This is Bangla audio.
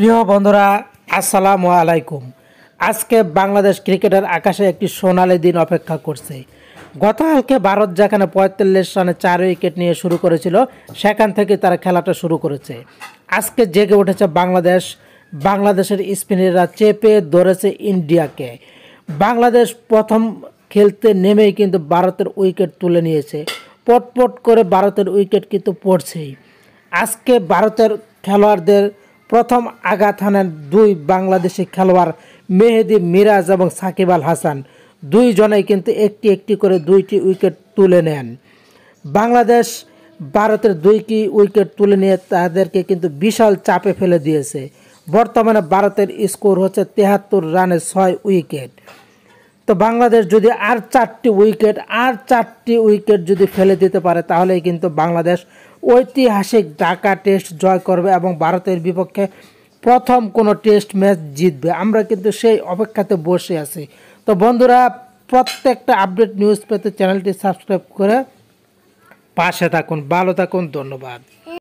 প্রিয় বন্ধুরা আসসালামু আলাইকুম আজকে বাংলাদেশ ক্রিকেটের আকাশে একটি সোনালি দিন অপেক্ষা করছে গতকালকে ভারত যেখানে পঁয়তাল্লিশ রানে চার উইকেট নিয়ে শুরু করেছিল সেখান থেকে তারা খেলাটা শুরু করেছে আজকে জেগে উঠেছে বাংলাদেশ বাংলাদেশের স্পিনাররা চেপে ধরেছে ইন্ডিয়াকে বাংলাদেশ প্রথম খেলতে নেমেই কিন্তু ভারতের উইকেট তুলে নিয়েছে পটপট করে ভারতের উইকেট কিন্তু পড়ছেই আজকে ভারতের খেলোয়াড়দের প্রথম আঘাত হানেন দুই বাংলাদেশি খেলোয়াড় মেহেদি মিরাজ এবং সাকিব আল হাসান দুইজনেই কিন্তু একটি একটি করে দুইটি উইকেট তুলে নেন বাংলাদেশ ভারতের দুইটি উইকেট তুলে নিয়ে তাদেরকে কিন্তু বিশাল চাপে ফেলে দিয়েছে বর্তমানে ভারতের স্কোর হচ্ছে তেহাত্তর রানে ছয় উইকেট তো বাংলাদেশ যদি আর চারটি উইকেট আর চারটি উইকেট যদি ফেলে দিতে পারে তাহলেই কিন্তু বাংলাদেশ ঐতিহাসিক ঢাকা টেস্ট জয় করবে এবং ভারতের বিপক্ষে প্রথম কোনো টেস্ট ম্যাচ জিতবে আমরা কিন্তু সেই অপেক্ষাতে বসে আছি তো বন্ধুরা প্রত্যেকটা আপডেট নিউজ পেতে চ্যানেলটি সাবস্ক্রাইব করে পাশে থাকুন ভালো থাকুন ধন্যবাদ